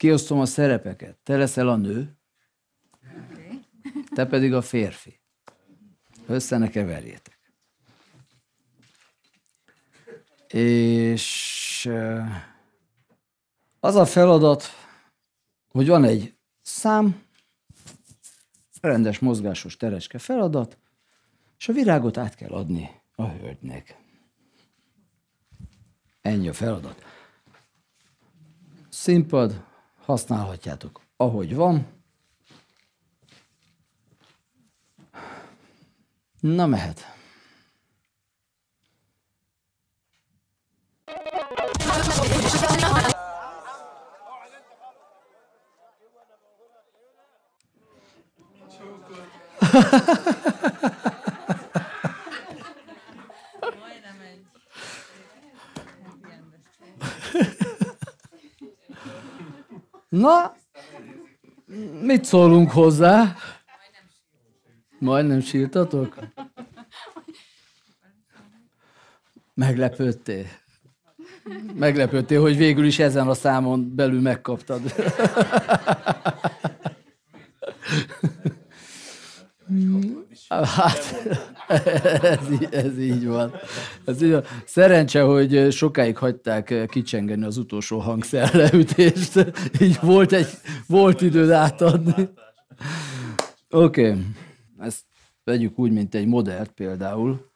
kiosztom a szerepeket. Te leszel a nő, te pedig a férfi. Össze ne keverjétek. És az a feladat, hogy van egy szám, rendes mozgásos tereske feladat, és a virágot át kell adni a hölgynek. Ennyi a feladat. Színpad, használhatjátok, ahogy van. Na mehet. Na, mit szólunk hozzá? Majdnem sírtatok? Meglepődtél. Meglepődtél, hogy végül is ezen a számon belül megkaptad. Hát... ez, így, ez, így van. ez így van. Szerencse, hogy sokáig hagyták kicsengeni az utolsó hangszerleütést. leütést. Így volt, egy, volt időd átadni. Oké, okay. ezt vegyük úgy, mint egy modellt például.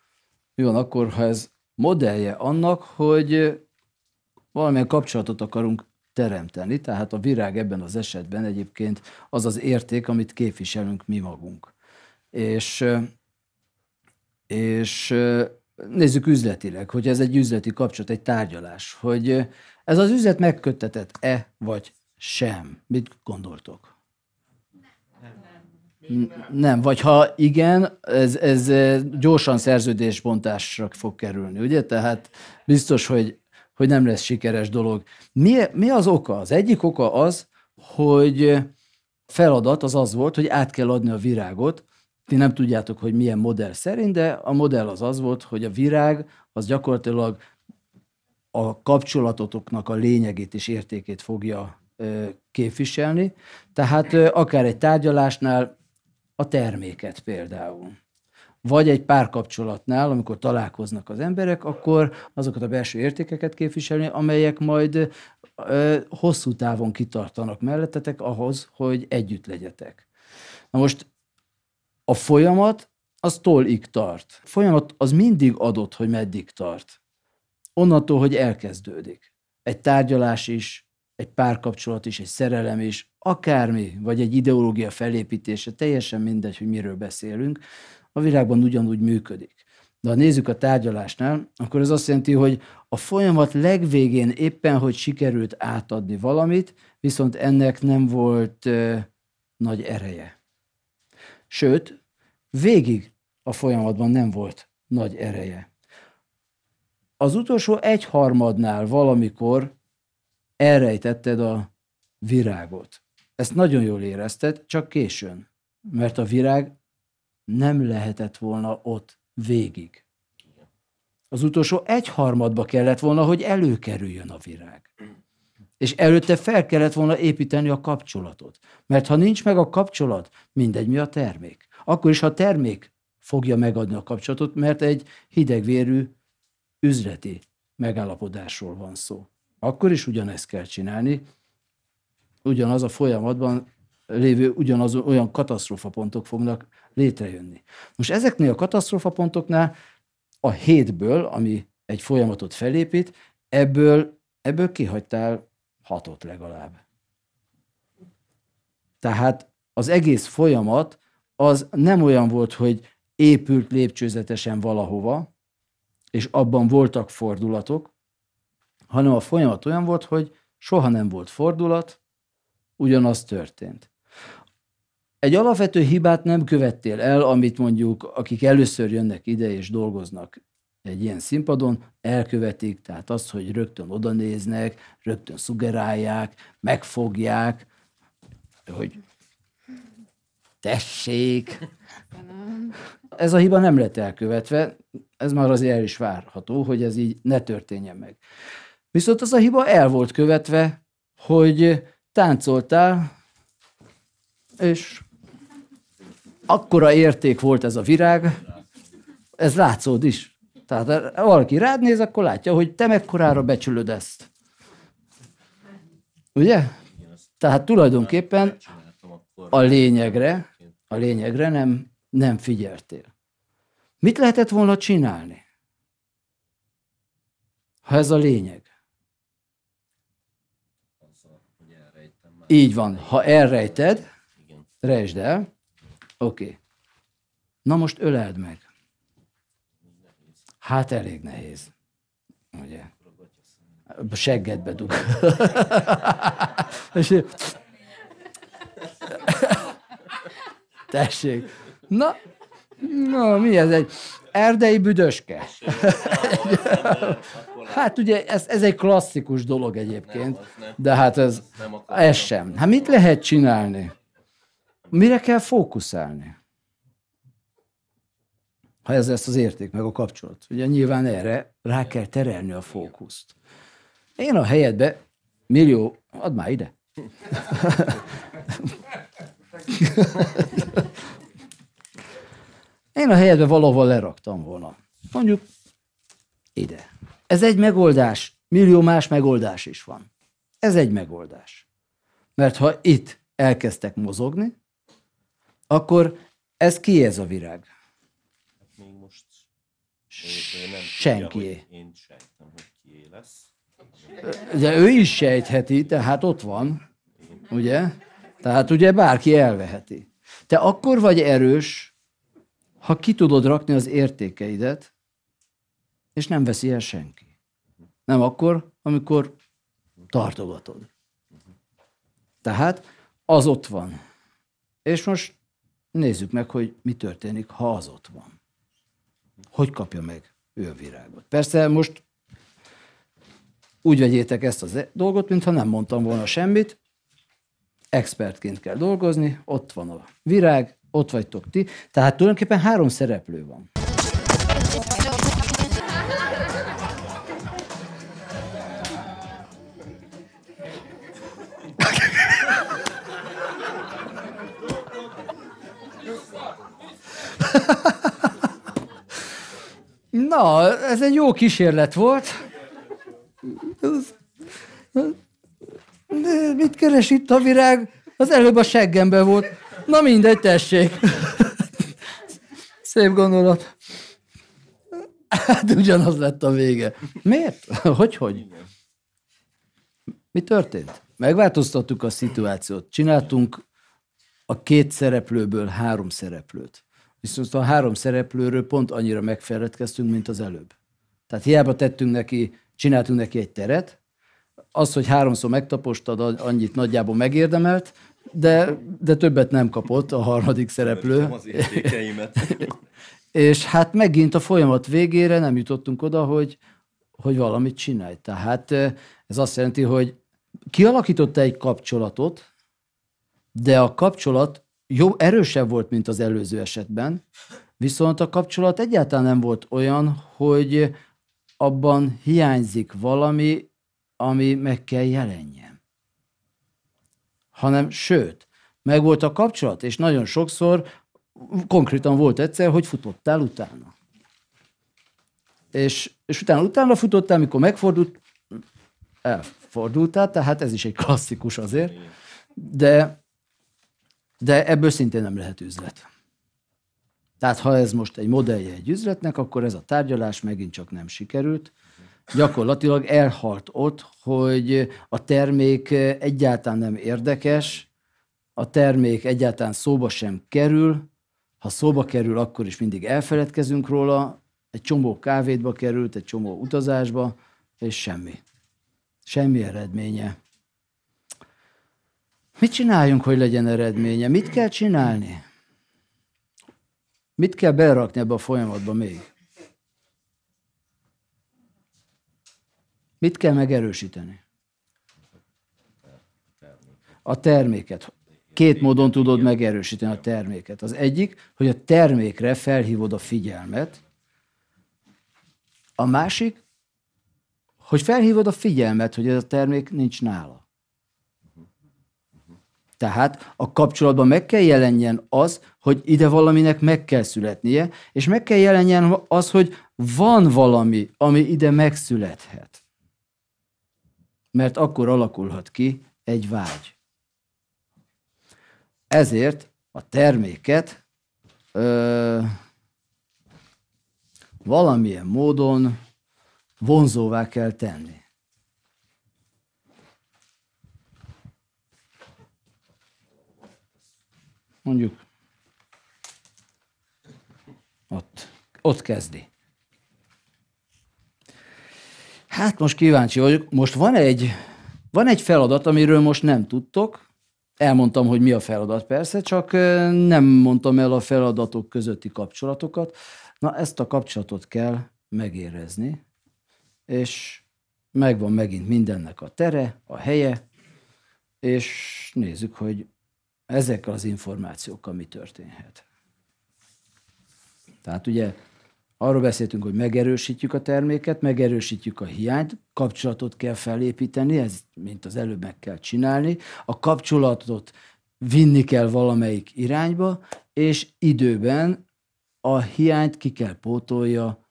Mi van akkor, ha ez modellje annak, hogy valamilyen kapcsolatot akarunk teremteni, tehát a virág ebben az esetben egyébként az az érték, amit képviselünk mi magunk. És és nézzük üzletileg, hogy ez egy üzleti kapcsolat, egy tárgyalás, hogy ez az üzlet megköttetett-e vagy sem. Mit gondoltok? Nem, vagy ha igen, ez, ez gyorsan szerződésbontásra fog kerülni, ugye? Tehát biztos, hogy, hogy nem lesz sikeres dolog. Mi, mi az oka? Az egyik oka az, hogy feladat az az volt, hogy át kell adni a virágot ti nem tudjátok, hogy milyen modell szerint, de a modell az az volt, hogy a virág az gyakorlatilag a kapcsolatotoknak a lényegét és értékét fogja képviselni. Tehát akár egy tárgyalásnál a terméket például. Vagy egy párkapcsolatnál, amikor találkoznak az emberek, akkor azokat a belső értékeket képviselni, amelyek majd ö, hosszú távon kitartanak mellettetek ahhoz, hogy együtt legyetek. Na most a folyamat az tollig tart. A folyamat az mindig adott, hogy meddig tart. Onnantól, hogy elkezdődik. Egy tárgyalás is, egy párkapcsolat is, egy szerelem is, akármi, vagy egy ideológia felépítése, teljesen mindegy, hogy miről beszélünk, a világban ugyanúgy működik. De ha nézzük a tárgyalásnál, akkor ez azt jelenti, hogy a folyamat legvégén éppen, hogy sikerült átadni valamit, viszont ennek nem volt ö, nagy ereje sőt, végig a folyamatban nem volt nagy ereje. Az utolsó egyharmadnál valamikor elrejtetted a virágot. Ezt nagyon jól érezted, csak későn, mert a virág nem lehetett volna ott végig. Az utolsó egyharmadba kellett volna, hogy előkerüljön a virág. És előtte fel kellett volna építeni a kapcsolatot. Mert ha nincs meg a kapcsolat, mindegy mi a termék. Akkor is, ha a termék fogja megadni a kapcsolatot, mert egy hidegvérű üzleti megállapodásról van szó. Akkor is ugyanezt kell csinálni, ugyanaz a folyamatban lévő ugyanaz olyan katasztrófapontok fognak létrejönni. Most ezeknél a katasztrófapontoknál a hétből, ami egy folyamatot felépít, ebből, ebből kihagytál hatot legalább. Tehát az egész folyamat az nem olyan volt, hogy épült lépcsőzetesen valahova, és abban voltak fordulatok, hanem a folyamat olyan volt, hogy soha nem volt fordulat, ugyanaz történt. Egy alapvető hibát nem követtél el, amit mondjuk, akik először jönnek ide és dolgoznak egy ilyen színpadon elkövetik, tehát az, hogy rögtön oda néznek, rögtön szugerálják, megfogják, hogy tessék. Ez a hiba nem lett elkövetve, ez már azért el is várható, hogy ez így ne történjen meg. Viszont az a hiba el volt követve, hogy táncoltál, és akkora érték volt ez a virág, ez látszód is. Tehát ha valaki rád néz, akkor látja, hogy te mekkorára becsülöd ezt. Ugye? Tehát tulajdonképpen a lényegre, a lényegre nem, nem figyeltél. Mit lehetett volna csinálni? Ha ez a lényeg. Így van. Ha elrejted, rejtsd el. Oké. Okay. Na most öleld meg. Hát elég nehéz, ugye? A seggedbe dug. Tessék. Na, na, mi ez egy erdei büdöske? hát ugye ez, ez egy klasszikus dolog egyébként, de hát ez, ez sem. Hát mit lehet csinálni? Mire kell fókuszálni? ha ez lesz az érték, meg a kapcsolat. Ugye nyilván erre rá kell terelni a fókuszt. Én a helyedbe millió, add már ide. Én a helyedbe valahol leraktam volna. Mondjuk ide. Ez egy megoldás, millió más megoldás is van. Ez egy megoldás. Mert ha itt elkezdtek mozogni, akkor ez ki ez a virág? Senki. Tudja, hogy én sejtem, hogy kié lesz. De ő is sejtheti, tehát ott van, ugye? Tehát ugye bárki elveheti. Te akkor vagy erős, ha ki tudod rakni az értékeidet, és nem veszi el senki. Nem akkor, amikor tartogatod. Tehát az ott van. És most nézzük meg, hogy mi történik, ha az ott van hogy kapja meg ő a virágot. Persze most úgy vegyétek ezt a e- dolgot, mintha nem mondtam volna semmit, expertként kell dolgozni, ott van a virág, ott vagytok ti, tehát tulajdonképpen három szereplő van. Na, ez egy jó kísérlet volt. De mit keres itt a virág? Az előbb a seggembe volt. Na mindegy, tessék. Szép gondolat. Hát ugyanaz lett a vége. Miért? Hogy, hogy? Mi történt? Megváltoztattuk a szituációt. Csináltunk a két szereplőből három szereplőt viszont a három szereplőről pont annyira megfeledkeztünk, mint az előbb. Tehát hiába tettünk neki, csináltunk neki egy teret, az, hogy háromszor megtapostad, annyit nagyjából megérdemelt, de, de többet nem kapott a harmadik szereplő. Nem az És hát megint a folyamat végére nem jutottunk oda, hogy, hogy valamit csinálj. Tehát ez azt jelenti, hogy kialakította egy kapcsolatot, de a kapcsolat jó erősebb volt, mint az előző esetben, viszont a kapcsolat egyáltalán nem volt olyan, hogy abban hiányzik valami, ami meg kell jelenjen. Hanem sőt, meg volt a kapcsolat, és nagyon sokszor, konkrétan volt egyszer, hogy futottál utána. És, és utána, utána futottál, mikor megfordult, elfordultál, tehát ez is egy klasszikus azért, de de ebből szintén nem lehet üzlet. Tehát ha ez most egy modellje egy üzletnek, akkor ez a tárgyalás megint csak nem sikerült. Gyakorlatilag elhalt ott, hogy a termék egyáltalán nem érdekes, a termék egyáltalán szóba sem kerül, ha szóba kerül, akkor is mindig elfeledkezünk róla, egy csomó kávétba került, egy csomó utazásba, és semmi. Semmi eredménye. Mit csináljunk, hogy legyen eredménye? Mit kell csinálni? Mit kell berakni ebbe a folyamatba még? Mit kell megerősíteni? A terméket. Két módon tudod megerősíteni a terméket. Az egyik, hogy a termékre felhívod a figyelmet, a másik, hogy felhívod a figyelmet, hogy ez a termék nincs nála. Tehát a kapcsolatban meg kell jelenjen az, hogy ide valaminek meg kell születnie, és meg kell jelenjen az, hogy van valami, ami ide megszülethet. Mert akkor alakulhat ki egy vágy. Ezért a terméket ö, valamilyen módon vonzóvá kell tenni. Mondjuk ott, ott kezdi. Hát most kíváncsi vagyok, most van egy, van egy feladat, amiről most nem tudtok, Elmondtam, hogy mi a feladat, persze, csak nem mondtam el a feladatok közötti kapcsolatokat. Na, ezt a kapcsolatot kell megérezni, és megvan megint mindennek a tere, a helye, és nézzük, hogy ezekkel az információkkal mi történhet. Tehát ugye arról beszéltünk, hogy megerősítjük a terméket, megerősítjük a hiányt, kapcsolatot kell felépíteni, ez, mint az előbb meg kell csinálni, a kapcsolatot vinni kell valamelyik irányba, és időben a hiányt ki kell pótolja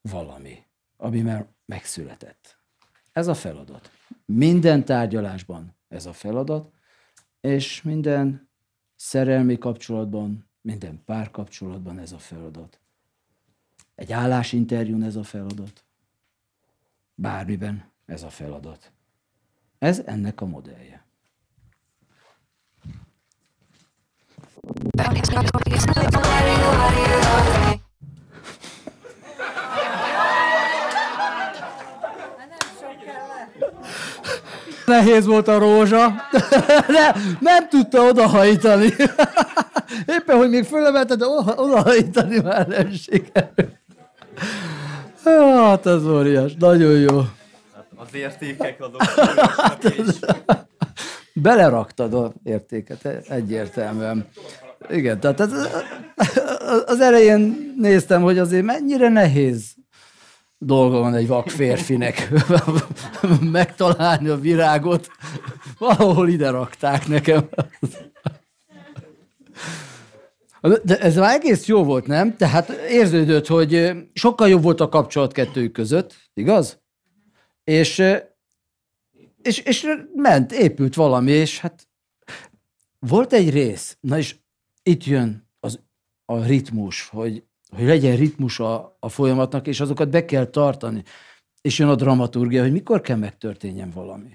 valami, ami már megszületett. Ez a feladat. Minden tárgyalásban ez a feladat, és minden szerelmi kapcsolatban, minden párkapcsolatban ez a feladat. Egy állásinterjún ez a feladat. Bármiben ez a feladat. Ez ennek a modellje. Thank you. Nehéz volt a rózsa, de nem tudta odahajtani. Éppen, hogy még fölemelted, de odahajtani már nem sikerült. Hát ez óriás, nagyon jó. Hát az értékek azok. Hát Beleraktad a értéket, e- egyértelműen. Igen, tehát az, az elején néztem, hogy azért mennyire nehéz dolga van egy vak férfinek megtalálni a virágot. Valahol ide rakták nekem. De ez már egész jó volt, nem? Tehát érződött, hogy sokkal jobb volt a kapcsolat kettőjük között, igaz? És, és, és ment, épült valami, és hát volt egy rész, na és itt jön az, a ritmus, hogy hogy legyen ritmus a, a folyamatnak, és azokat be kell tartani. És jön a dramaturgia, hogy mikor kell megtörténjen valami.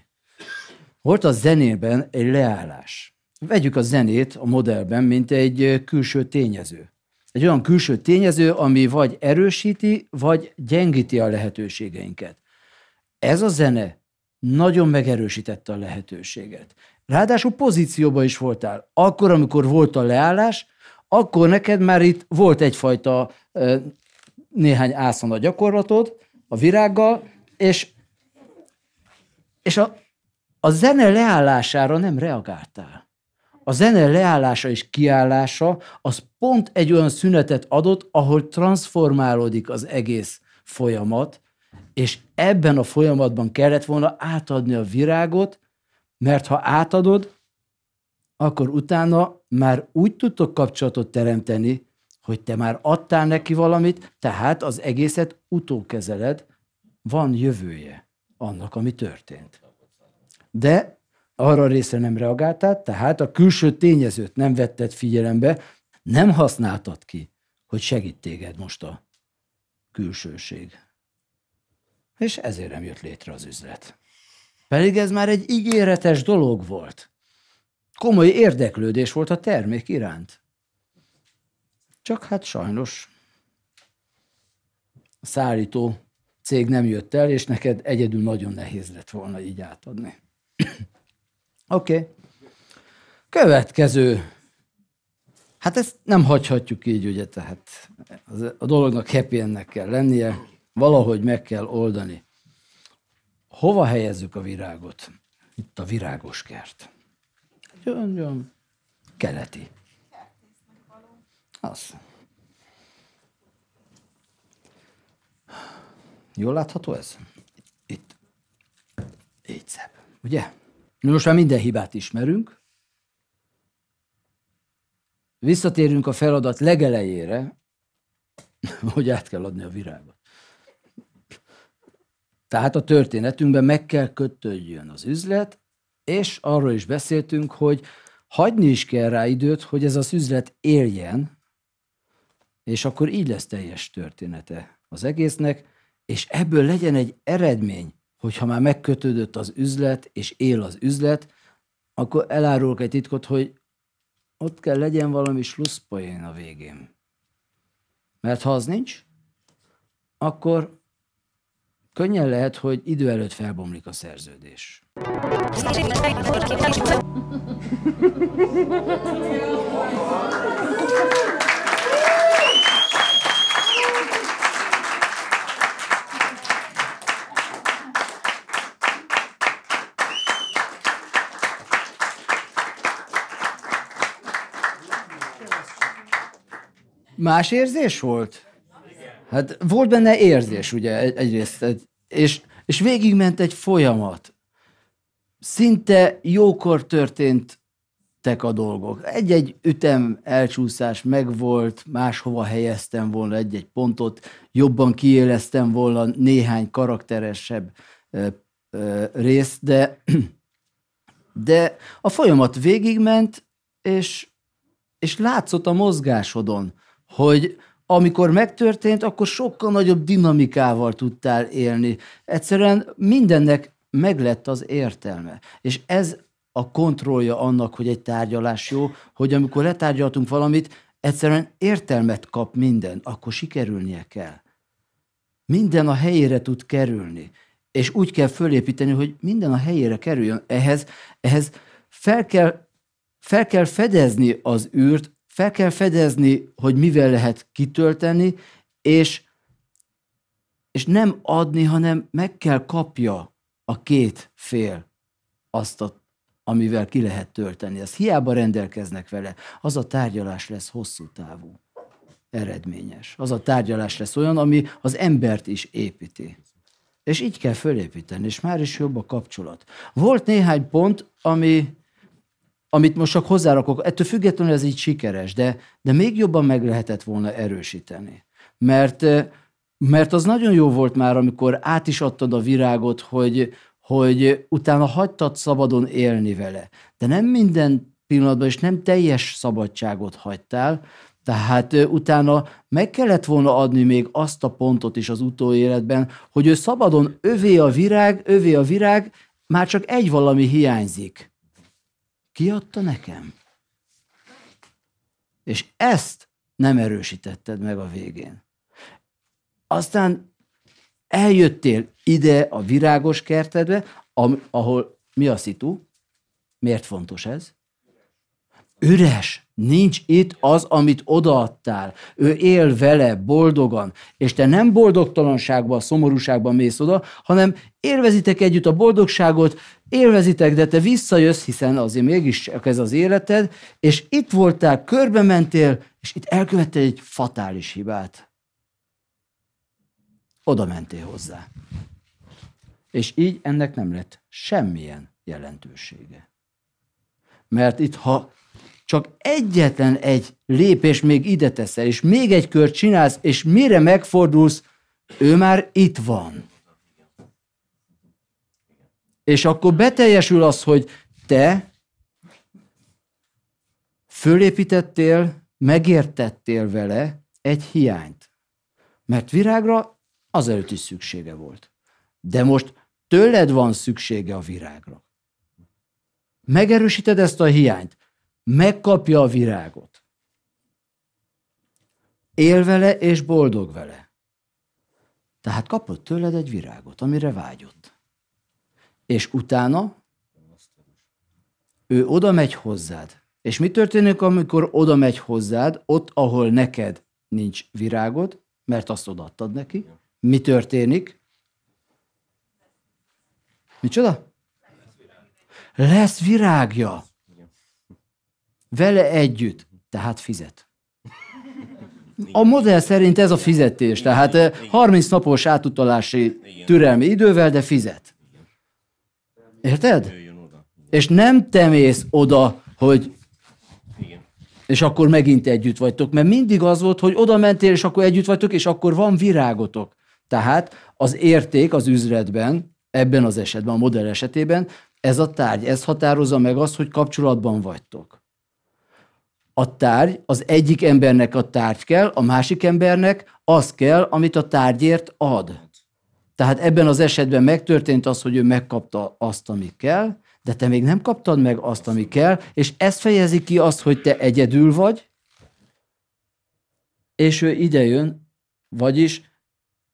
Volt a zenében egy leállás. Vegyük a zenét a modellben, mint egy külső tényező. Egy olyan külső tényező, ami vagy erősíti, vagy gyengíti a lehetőségeinket. Ez a zene nagyon megerősítette a lehetőséget. Ráadásul pozícióban is voltál. Akkor, amikor volt a leállás, akkor neked már itt volt egyfajta néhány ászon a gyakorlatod a virággal, és, és a, a zene leállására nem reagáltál. A zene leállása és kiállása az pont egy olyan szünetet adott, ahol transformálódik az egész folyamat, és ebben a folyamatban kellett volna átadni a virágot, mert ha átadod, akkor utána már úgy tudtok kapcsolatot teremteni, hogy te már adtál neki valamit, tehát az egészet utókezeled, van jövője annak, ami történt. De arra a részre nem reagáltál, tehát a külső tényezőt nem vetted figyelembe, nem használtad ki, hogy segít téged most a külsőség. És ezért nem jött létre az üzlet. Pedig ez már egy ígéretes dolog volt komoly érdeklődés volt a termék iránt. Csak hát sajnos a szállító cég nem jött el, és neked egyedül nagyon nehéz lett volna így átadni. Oké. Okay. Következő. Hát ezt nem hagyhatjuk így, ugye, tehát a dolognak happy ennek kell lennie, valahogy meg kell oldani. Hova helyezzük a virágot? Itt a virágos kert gyöngyöm. keleti. Az. Jól látható ez? Itt. Így szebb. Ugye? Most már minden hibát ismerünk. Visszatérünk a feladat legelejére, hogy át kell adni a virágot. Tehát a történetünkben meg kell kötődjön az üzlet, és arról is beszéltünk, hogy hagyni is kell rá időt, hogy ez az üzlet éljen, és akkor így lesz teljes története az egésznek, és ebből legyen egy eredmény, hogyha már megkötődött az üzlet, és él az üzlet, akkor elárulok egy titkot, hogy ott kell legyen valami slusszpoén a végén. Mert ha az nincs, akkor könnyen lehet, hogy idő előtt felbomlik a szerződés. Más érzés volt? Hát volt benne érzés, ugye, egyrészt. És, és végigment egy folyamat. Szinte jókor történt a dolgok. Egy-egy ütem elcsúszás megvolt, máshova helyeztem volna egy-egy pontot, jobban kiéleztem volna néhány karakteresebb ö, ö, részt, de, de a folyamat végigment, és, és látszott a mozgásodon, hogy, amikor megtörtént, akkor sokkal nagyobb dinamikával tudtál élni. Egyszerűen mindennek meglett az értelme. És ez a kontrollja annak, hogy egy tárgyalás jó, hogy amikor letárgyaltunk valamit, egyszerűen értelmet kap minden, akkor sikerülnie kell. Minden a helyére tud kerülni, és úgy kell fölépíteni, hogy minden a helyére kerüljön. Ehhez, ehhez fel, kell, fel kell fedezni az űrt, fel kell fedezni, hogy mivel lehet kitölteni, és, és nem adni, hanem meg kell kapja a két fél azt, a, amivel ki lehet tölteni. Azt hiába rendelkeznek vele, az a tárgyalás lesz hosszú távú, eredményes. Az a tárgyalás lesz olyan, ami az embert is építi. És így kell fölépíteni, és már is jobb a kapcsolat. Volt néhány pont, ami amit most csak hozzárakok, ettől függetlenül ez így sikeres, de, de még jobban meg lehetett volna erősíteni. Mert, mert az nagyon jó volt már, amikor át is adtad a virágot, hogy, hogy utána hagytad szabadon élni vele. De nem minden pillanatban, és nem teljes szabadságot hagytál, tehát utána meg kellett volna adni még azt a pontot is az utóéletben, hogy ő szabadon övé a virág, övé a virág, már csak egy valami hiányzik kiadta nekem. És ezt nem erősítetted meg a végén. Aztán eljöttél ide a virágos kertedbe, ahol mi a szitu? Miért fontos ez? Üres. Nincs itt az, amit odaadtál. Ő él vele boldogan, és te nem boldogtalanságban, szomorúságban mész oda, hanem élvezitek együtt a boldogságot, élvezitek, de te visszajössz, hiszen azért mégis ez az életed, és itt voltál, körbe mentél, és itt elkövette egy fatális hibát. Oda mentél hozzá. És így ennek nem lett semmilyen jelentősége. Mert itt, ha csak egyetlen egy lépés még ide teszel, és még egy kör csinálsz, és mire megfordulsz, ő már itt van. És akkor beteljesül az, hogy te fölépítettél, megértettél vele egy hiányt. Mert virágra azelőtt is szüksége volt. De most tőled van szüksége a virágra. Megerősíted ezt a hiányt, megkapja a virágot. Él vele és boldog vele. Tehát kapott tőled egy virágot, amire vágyott. És utána ő oda megy hozzád. És mi történik, amikor oda megy hozzád, ott, ahol neked nincs virágod, mert azt odaadtad neki? Mi történik? Micsoda? lesz virágja. Vele együtt, tehát fizet. A modell szerint ez a fizetés, tehát 30 eh, napos átutalási türelmi idővel, de fizet. Érted? És nem temész oda, hogy és akkor megint együtt vagytok, mert mindig az volt, hogy oda mentél, és akkor együtt vagytok, és akkor van virágotok. Tehát az érték az üzletben, ebben az esetben, a modell esetében ez a tárgy, ez határozza meg azt, hogy kapcsolatban vagytok. A tárgy, az egyik embernek a tárgy kell, a másik embernek az kell, amit a tárgyért ad. Tehát ebben az esetben megtörtént az, hogy ő megkapta azt, ami kell, de te még nem kaptad meg azt, ami kell, és ez fejezi ki azt, hogy te egyedül vagy, és ő idejön, vagyis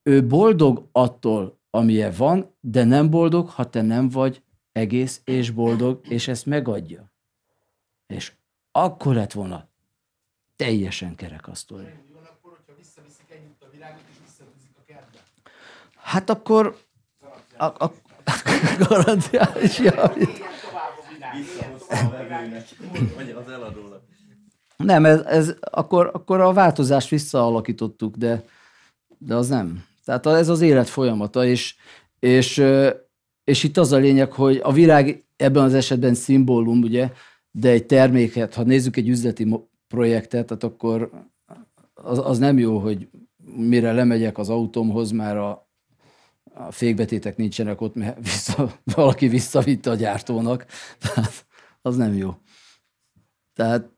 ő boldog attól, amilyen van, de nem boldog, ha te nem vagy egész és boldog, és ezt megadja. És akkor lett volna teljesen kerek a sztori. Hát akkor... A, a, garantiálja. Nem, ez, ez akkor, akkor a változást visszaalakítottuk, de, de az nem. Tehát ez az élet folyamata, és, és és itt az a lényeg, hogy a virág ebben az esetben szimbólum, ugye, de egy terméket, ha nézzük egy üzleti projektet, tehát akkor az, az nem jó, hogy mire lemegyek az autómhoz, már a, a fékbetétek nincsenek ott, mert vissza, valaki visszavitte a gyártónak. Tehát az nem jó. Tehát,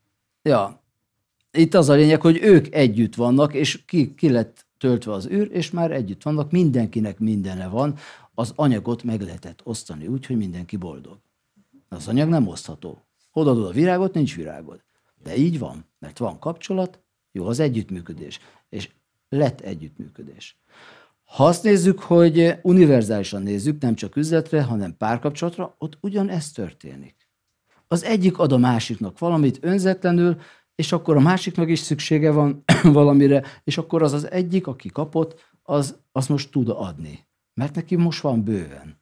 ja, itt az a lényeg, hogy ők együtt vannak, és ki, ki lett töltve az űr, és már együtt vannak, mindenkinek mindene van az anyagot meg lehetett osztani úgy, hogy mindenki boldog. Az anyag nem osztható. Odaadod a virágot, nincs virágod. De így van, mert van kapcsolat, jó az együttműködés, és lett együttműködés. Ha azt nézzük, hogy univerzálisan nézzük, nem csak üzletre, hanem párkapcsolatra, ott ugyanez történik. Az egyik ad a másiknak valamit önzetlenül, és akkor a másiknak is szüksége van valamire, és akkor az az egyik, aki kapott, az, az most tud adni. Mert neki most van bőven.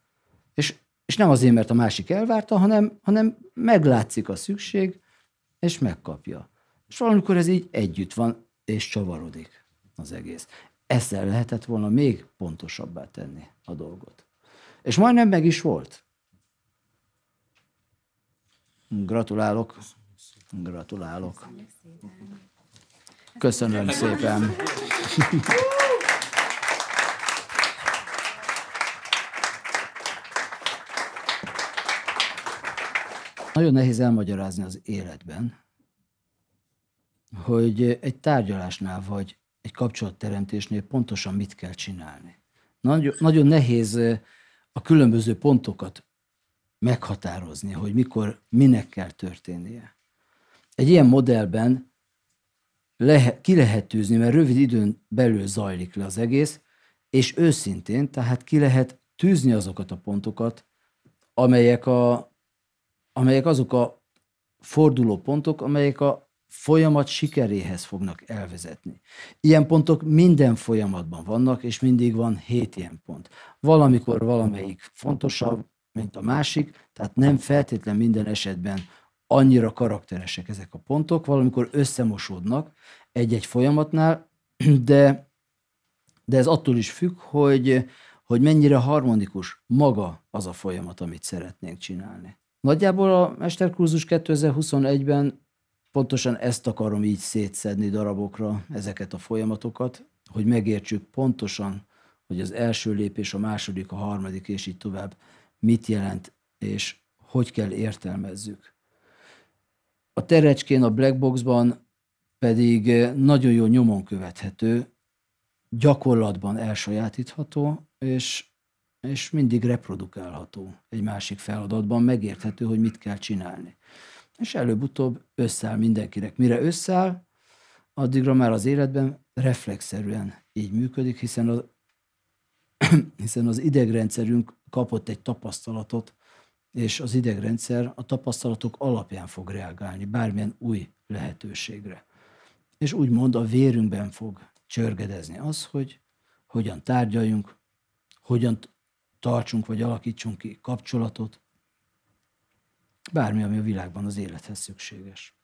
És, és nem azért, mert a másik elvárta, hanem, hanem meglátszik a szükség, és megkapja. És valamikor ez így együtt van, és csavarodik az egész. Ezzel lehetett volna még pontosabbá tenni a dolgot. És majdnem meg is volt. Gratulálok. Gratulálok. Köszönöm szépen. nagyon nehéz elmagyarázni az életben, hogy egy tárgyalásnál vagy egy kapcsolatteremtésnél pontosan mit kell csinálni. Nagyon, nagyon nehéz eh, a különböző pontokat meghatározni, hogy mikor minek kell történnie. Egy ilyen modellben lehe, ki lehet tűzni, mert rövid időn belül zajlik le az egész, és őszintén, tehát ki lehet tűzni azokat a pontokat, amelyek a amelyek azok a fordulópontok, amelyek a folyamat sikeréhez fognak elvezetni. Ilyen pontok minden folyamatban vannak, és mindig van hét ilyen pont. Valamikor valamelyik fontosabb, mint a másik, tehát nem feltétlen minden esetben annyira karakteresek ezek a pontok, valamikor összemosódnak egy-egy folyamatnál, de, de ez attól is függ, hogy, hogy mennyire harmonikus maga az a folyamat, amit szeretnénk csinálni. Nagyjából a mesterkurzus 2021-ben pontosan ezt akarom így szétszedni darabokra, ezeket a folyamatokat, hogy megértsük pontosan, hogy az első lépés, a második, a harmadik, és így tovább mit jelent, és hogy kell értelmezzük. A terecskén, a blackboxban pedig eh, nagyon jó nyomon követhető, gyakorlatban elsajátítható, és és mindig reprodukálható egy másik feladatban, megérthető, hogy mit kell csinálni. És előbb-utóbb összeáll mindenkinek. Mire összeáll, addigra már az életben reflexzerűen így működik, hiszen az, hiszen az idegrendszerünk kapott egy tapasztalatot, és az idegrendszer a tapasztalatok alapján fog reagálni bármilyen új lehetőségre. És úgymond a vérünkben fog csörgedezni az, hogy hogyan tárgyaljunk, hogyan tartsunk vagy alakítsunk ki kapcsolatot, bármi, ami a világban az élethez szükséges.